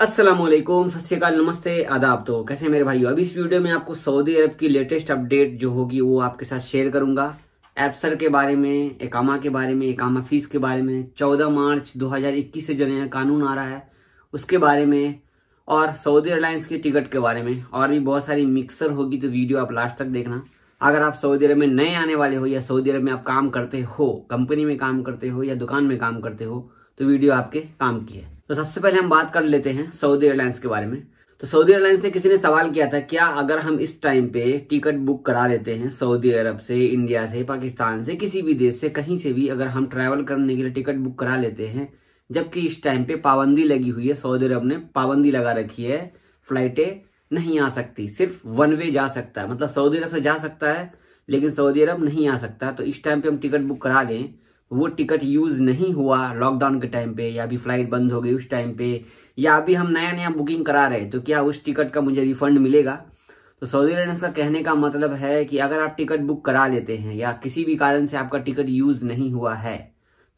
असलम सत्यकाल नमस्ते आदाब तो कैसे मेरे भाई अभी इस वीडियो में आपको सऊदी अरब की लेटेस्ट अपडेट जो होगी वो आपके साथ शेयर करूंगा एप्सर के बारे में एकामा के बारे में एकामा फीस के बारे में 14 मार्च 2021 से जो नया कानून आ रहा है उसके बारे में और सऊदी एयरलाइंस के टिकट के बारे में और भी बहुत सारी मिक्सर होगी तो वीडियो आप लास्ट तक देखना अगर आप सऊदी अरब में नए आने वाले हो या सऊदी अरब में आप काम करते हो कंपनी में काम करते हो या दुकान में काम करते हो तो वीडियो आपके काम की है तो सबसे पहले हम बात कर लेते हैं सऊदी एयरलाइंस के बारे में तो सऊदी एयरलाइंस से किसी ने सवाल किया था क्या अगर हम इस टाइम पे टिकट बुक करा लेते हैं सऊदी अरब से इंडिया से पाकिस्तान से किसी भी देश से कहीं से भी अगर हम ट्रैवल करने के लिए टिकट बुक करा लेते हैं जबकि इस टाइम पे पाबंदी लगी हुई है सऊदी अरब ने पाबंदी लगा रखी है फ्लाइटें नहीं आ सकती सिर्फ वन वे जा सकता है मतलब सऊदी अरब से जा सकता है लेकिन सऊदी अरब नहीं आ सकता तो इस टाइम पे हम टिकट बुक करा लें तो वो टिकट यूज नहीं हुआ लॉकडाउन के टाइम पे या अभी फ्लाइट बंद हो गई उस टाइम पे या अभी हम नया नया बुकिंग करा रहे हैं तो क्या उस टिकट का मुझे रिफंड मिलेगा तो सऊदी अरब का कहने का मतलब है कि अगर आप टिकट बुक करा लेते हैं या किसी भी कारण से आपका टिकट यूज नहीं हुआ है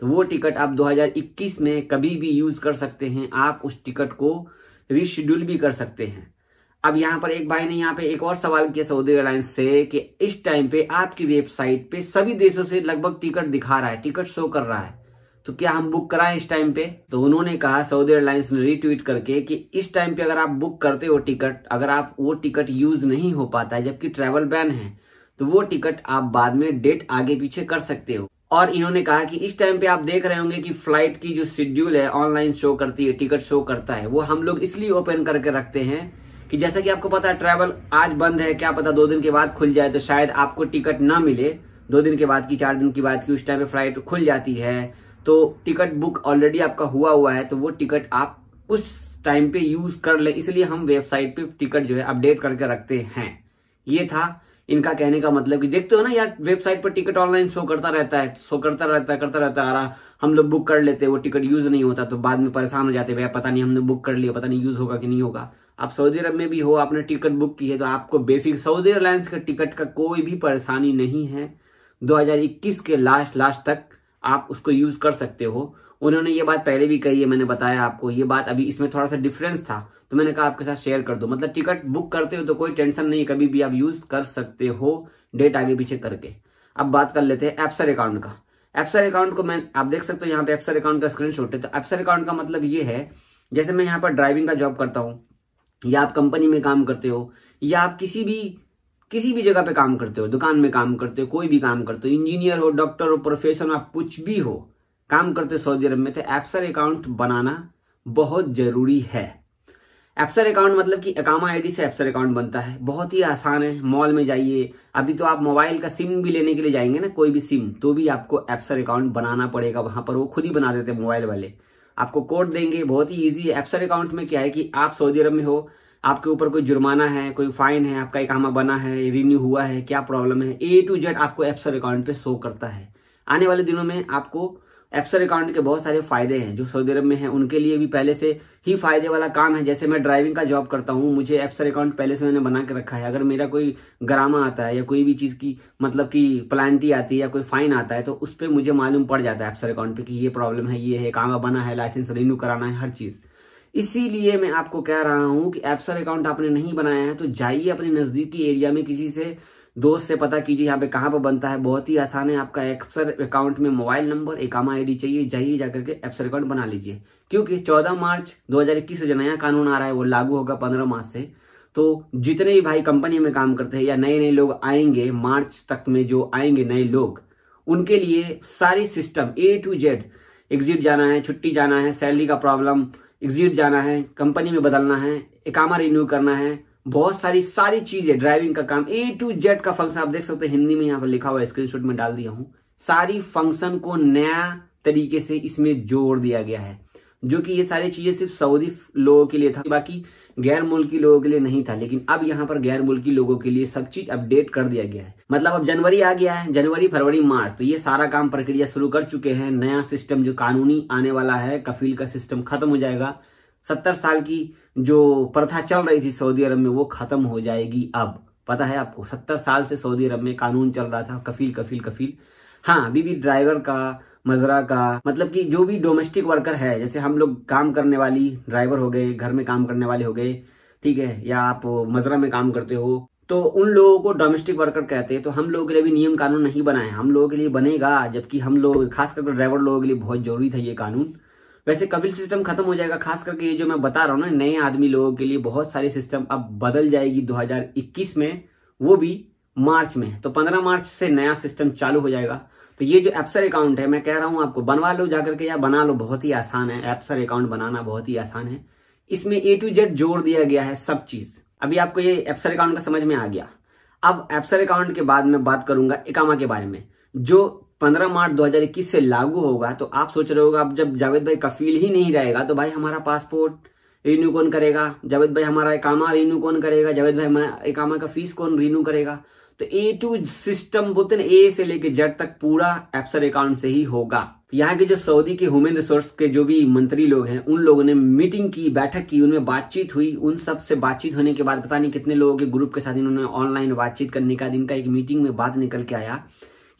तो वो टिकट आप 2021 में कभी भी यूज कर सकते हैं आप उस टिकट को रिशेड्यूल भी कर सकते हैं अब यहाँ पर एक भाई ने यहाँ पे एक और सवाल किया सऊदी एयरलाइंस से कि इस टाइम पे आपकी वेबसाइट पे सभी देशों से लगभग टिकट दिखा रहा है टिकट शो कर रहा है तो क्या हम बुक कराएं इस टाइम पे तो उन्होंने कहा सऊदी एयरलाइंस ने रीट्वीट करके कि इस टाइम पे अगर आप बुक करते हो टिकट अगर आप वो टिकट यूज नहीं हो पाता है जबकि ट्रेवल बैन है तो वो टिकट आप बाद में डेट आगे पीछे कर सकते हो और इन्होंने कहा कि इस टाइम पे आप देख रहे होंगे कि फ्लाइट की जो शेड्यूल है ऑनलाइन शो करती है टिकट शो करता है वो हम लोग इसलिए ओपन करके रखते हैं कि जैसा कि आपको पता है ट्रैवल आज बंद है क्या पता दो दिन के बाद खुल जाए तो शायद आपको टिकट ना मिले दो दिन के बाद की चार दिन की बाद की उस टाइम पे फ्लाइट खुल जाती है तो टिकट बुक ऑलरेडी आपका हुआ हुआ है तो वो टिकट आप उस टाइम पे यूज कर ले इसलिए हम वेबसाइट पे टिकट जो है अपडेट करके रखते हैं ये था इनका कहने का मतलब कि देखते हो ना यार वेबसाइट पर टिकट ऑनलाइन शो करता रहता है शो करता रहता है करता रहता है हम लोग बुक कर लेते हैं वो टिकट यूज नहीं होता तो बाद में परेशान हो जाते भैया पता नहीं हमने बुक कर लिया पता नहीं यूज होगा कि नहीं होगा आप सऊदी अरब में भी हो आपने टिकट बुक की है तो आपको बेफिक सऊदी एयरलाइंस का टिकट का कोई भी परेशानी नहीं है 2021 के लास्ट लास्ट तक आप उसको यूज कर सकते हो उन्होंने ये बात पहले भी कही है मैंने बताया आपको ये बात अभी इसमें थोड़ा सा डिफरेंस था तो मैंने कहा आपके साथ शेयर कर दो मतलब टिकट बुक करते हो तो कोई टेंशन नहीं कभी भी आप यूज कर सकते हो डेट आगे पीछे करके अब बात कर लेते हैं एप्सर अकाउंट का एप्सर अकाउंट को मैं आप देख सकते हो यहाँ पे एप्सर अकाउंट का स्क्रीन है तो एप्सर अकाउंट का मतलब ये है जैसे मैं यहाँ पर ड्राइविंग का जॉब करता हूँ या आप कंपनी में काम करते हो या आप किसी भी किसी भी जगह पे काम करते हो दुकान में काम करते हो कोई भी काम करते हो इंजीनियर हो डॉक्टर हो प्रोफेसर आप कुछ भी हो काम करते हो सऊदी अरब में तो एप्सर अकाउंट बनाना बहुत जरूरी है एप्सर अकाउंट मतलब कि अकामा आईडी से एप्सर अकाउंट बनता है बहुत ही आसान है मॉल में जाइए अभी तो आप मोबाइल का सिम भी लेने के लिए जाएंगे ना कोई भी सिम तो भी आपको एप्सर अकाउंट बनाना पड़ेगा वहां पर वो खुद ही बना देते हैं मोबाइल वाले आपको कोड देंगे बहुत ही ईजी एप्सर अकाउंट में क्या है कि आप सऊदी अरब में हो आपके ऊपर कोई जुर्माना है कोई फाइन है आपका एक हमा बना है रिन्यू हुआ है क्या प्रॉब्लम है ए टू जेड आपको एप्सर अकाउंट पे शो करता है आने वाले दिनों में आपको एक्सर अकाउंट के बहुत सारे फायदे हैं जो सऊदी अरब में हैं उनके लिए भी पहले से ही फायदे वाला काम है जैसे मैं ड्राइविंग का जॉब करता हूँ मुझे एक्सर अकाउंट पहले से मैंने बना के रखा है अगर मेरा कोई ग्रामा आता है या कोई भी चीज़ की मतलब कि प्लानिटी आती है या कोई फाइन आता है तो उस पर मुझे मालूम पड़ जाता है एक्सर अकाउंट पर कि ये प्रॉब्लम है ये है काम बना है लाइसेंस रिन्यू कराना है हर चीज़ इसीलिए मैं आपको कह रहा हूँ कि एप्सर अकाउंट आपने नहीं बनाया है तो जाइए अपने नज़दीकी एरिया में किसी से दोस्त से पता कीजिए यहाँ पे कहाँ पर बनता है बहुत ही आसान है आपका एप्सर अकाउंट में मोबाइल नंबर एक आमा आई चाहिए जाइए जाकर के एप्सर अकाउंट बना लीजिए क्योंकि 14 मार्च 2021 से जो नया कानून आ रहा है वो लागू होगा 15 मार्च से तो जितने भी भाई कंपनी में काम करते हैं या नए नए लोग आएंगे मार्च तक में जो आएंगे नए लोग उनके लिए सारी system A to Z exit जाना है छुट्टी जाना है सैलरी का प्रॉब्लम एग्जिट जाना है कंपनी में बदलना है एकामा रिन्यू करना है बहुत सारी सारी चीजें ड्राइविंग का काम ए टू जेड का फंक्शन आप देख सकते हैं हिंदी में यहाँ पर लिखा हुआ है स्क्रीनशॉट में डाल दिया हूं सारी फंक्शन को नया तरीके से इसमें जोड़ दिया गया है जो कि ये सारी चीजें सिर्फ सऊदी लोगों के लिए था बाकी गैर मुल्की लोगों के लिए नहीं था लेकिन अब यहाँ पर गैर मुल्की लोगों के लिए सब चीज अपडेट कर दिया गया है मतलब अब जनवरी आ गया है जनवरी फरवरी मार्च तो ये सारा काम प्रक्रिया शुरू कर चुके हैं नया सिस्टम जो कानूनी आने वाला है कफील का सिस्टम खत्म हो जाएगा सत्तर साल की जो प्रथा चल रही थी सऊदी अरब में वो खत्म हो जाएगी अब पता है आपको सत्तर साल से सऊदी अरब में कानून चल रहा था कफील कफील कफील हाँ अभी भी ड्राइवर का मजरा का मतलब कि जो भी डोमेस्टिक वर्कर है जैसे हम लोग काम करने वाली ड्राइवर हो गए घर में काम करने वाले हो गए ठीक है या आप मजरा में काम करते हो तो उन लोगों को डोमेस्टिक वर्कर कहते हैं तो हम लोगों के लिए भी नियम कानून नहीं बनाए हम लोगों के लिए बनेगा जबकि हम लोग खास करके ड्राइवर लोगों के लिए बहुत जरूरी था ये कानून वैसे कपिल सिस्टम खत्म हो जाएगा खास करके ये जो मैं बता रहा हूँ ना नए आदमी लोगों के लिए बहुत सारे सिस्टम अब बदल जाएगी 2021 में वो भी मार्च में तो 15 मार्च से नया सिस्टम चालू हो जाएगा तो ये जो एप्सर अकाउंट है मैं कह रहा हूँ आपको बनवा लो जाकर के या बना लो बहुत ही आसान है एप्सर अकाउंट बनाना बहुत ही आसान है इसमें ए टू जेड जोड़ दिया गया है सब चीज अभी आपको ये एप्सर अकाउंट का समझ में आ गया अब एप्सर अकाउंट के बाद में बात करूंगा इकामा के बारे में जो पंद्रह मार्च 2021 से लागू होगा तो आप सोच रहे होगा अब जब जावेद भाई कफील ही नहीं रहेगा तो भाई हमारा पासपोर्ट रिन्यू कौन करेगा जावेद भाई हमारा एकामा रिन्यू कौन करेगा जावेद भाई एकामा का फीस कौन रिन्यू करेगा तो ए टू सिस्टम बोलते ना ए से लेके जेड तक पूरा एफसर अकाउंट से ही होगा यहाँ के जो सऊदी के ह्यूमन रिसोर्स के जो भी मंत्री लोग हैं उन लोगों ने मीटिंग की बैठक की उनमें बातचीत हुई उन सब से बातचीत होने के बाद पता नहीं कितने लोगों के ग्रुप के साथ इन्होंने ऑनलाइन बातचीत करने का दिन का एक मीटिंग में बात निकल के आया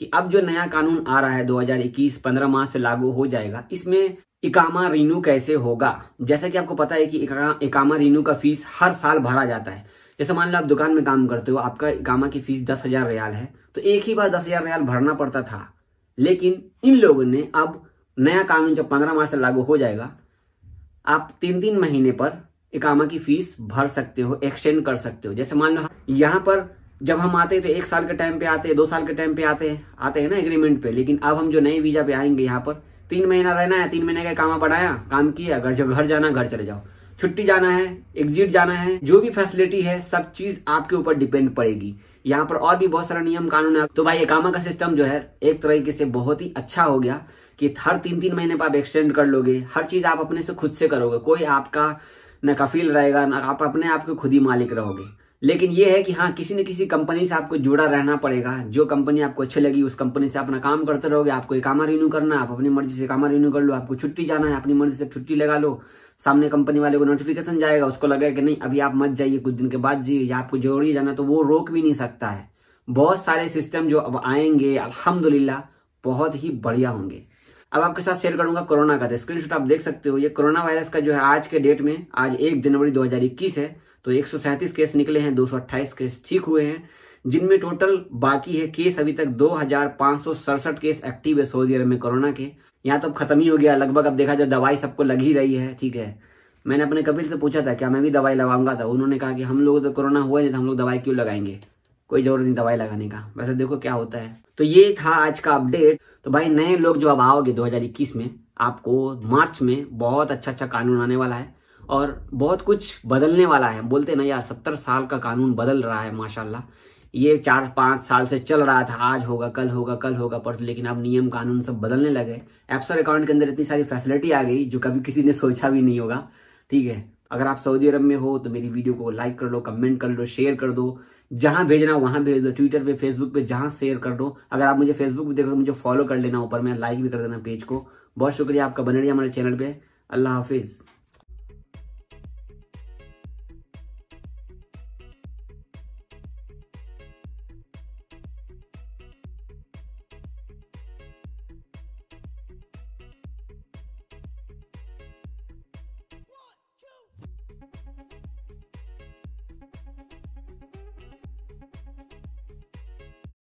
कि अब जो नया कानून आ रहा है 2021 15 माह से लागू हो जाएगा इसमें इकामा रिन्यू कैसे होगा जैसा कि आपको पता है कि इका, इकामा रिन्यू का फीस हर साल भरा जाता है जैसे मान लो आप दुकान में काम करते हो आपका इकामा की फीस दस हजार रियाल है तो एक ही बार दस हजार रियाल भरना पड़ता था लेकिन इन लोगों ने अब नया कानून जो पंद्रह मार्च से लागू हो जाएगा आप तीन तीन महीने पर इकामा की फीस भर सकते हो एक्सटेंड कर सकते हो जैसे मान लो यहाँ पर जब हम आते हैं तो एक साल के टाइम पे आते हैं दो साल के टाइम पे आते हैं आते हैं ना एग्रीमेंट पे लेकिन अब हम जो नए वीजा पे आएंगे यहाँ पर तीन महीना रहना है तीन महीने का काम बढ़ाया काम किया घर जब घर जाना घर चले जाओ छुट्टी जाना है एग्जिट जाना है जो भी फैसिलिटी है सब चीज आपके ऊपर डिपेंड पड़ेगी यहाँ पर और भी बहुत सारा नियम कानून है तो भाई एकामा का सिस्टम जो है एक तरीके से बहुत ही अच्छा हो गया कि हर तीन तीन महीने पर आप एक्सटेंड कर लोगे हर चीज आप अपने से खुद से करोगे कोई आपका न कफील रहेगा न आप अपने आप के खुद ही मालिक रहोगे लेकिन ये है कि हाँ किसी न किसी कंपनी से आपको जुड़ा रहना पड़ेगा जो कंपनी आपको अच्छी लगी उस कंपनी से अपना काम करते रहोगे आपको कामा रिन्यू करना आप अपनी मर्जी से कामा रिन्यू कर लो आपको छुट्टी जाना है अपनी मर्जी से छुट्टी लगा लो सामने कंपनी वाले को नोटिफिकेशन जाएगा उसको लगेगा कि नहीं अभी आप मत जाइए कुछ दिन के बाद जाइए या आपको जरूरी जाना तो वो रोक भी नहीं सकता है बहुत सारे सिस्टम जो अब आएंगे अलहमदुल्ला बहुत ही बढ़िया होंगे अब आपके साथ शेयर करूंगा कोरोना का स्क्रीनशॉट तो आप देख सकते हो ये कोरोना वायरस का जो है आज के डेट में आज एक जनवरी दो है तो एक केस निकले हैं दो केस ठीक हुए हैं जिनमें टोटल बाकी है केस अभी तक दो केस एक्टिव है सऊदी अरब में कोरोना के यहाँ तो अब खत्म ही हो गया लगभग अब देखा जाए दवाई सबको लग ही रही है ठीक है मैंने अपने कपिल से पूछा था क्या मैं भी दवाई लगाऊंगा था तो उन्होंने कहा कि हम लोग तो कोरोना हुआ नहीं था तो हम लोग दवाई क्यों लगाएंगे कोई जरूरत नहीं दवाई लगाने का वैसे देखो क्या होता है तो ये था आज का अपडेट तो भाई नए लोग जो अब आओगे दो में आपको मार्च में बहुत अच्छा अच्छा कानून आने वाला है और बहुत कुछ बदलने वाला है बोलते ना यार सत्तर साल का कानून बदल रहा है माशाल्लाह ये चार पांच साल से चल रहा था आज होगा कल होगा कल होगा पर लेकिन अब नियम कानून सब बदलने लगे एप्सर अकाउंट के अंदर इतनी सारी फैसिलिटी आ गई जो कभी किसी ने सोचा भी नहीं होगा ठीक है अगर आप सऊदी अरब में हो तो मेरी वीडियो को लाइक कर लो कमेंट कर लो शेयर कर दो जहां भेजना वहां भेज दो ट्विटर पे फेसबुक पे जहां शेयर कर दो अगर आप मुझे फेसबुक पे देखो तो मुझे फॉलो कर लेना ऊपर में लाइक भी कर देना पेज को बहुत शुक्रिया आपका बने रही हमारे चैनल पे अल्लाह हाफिज़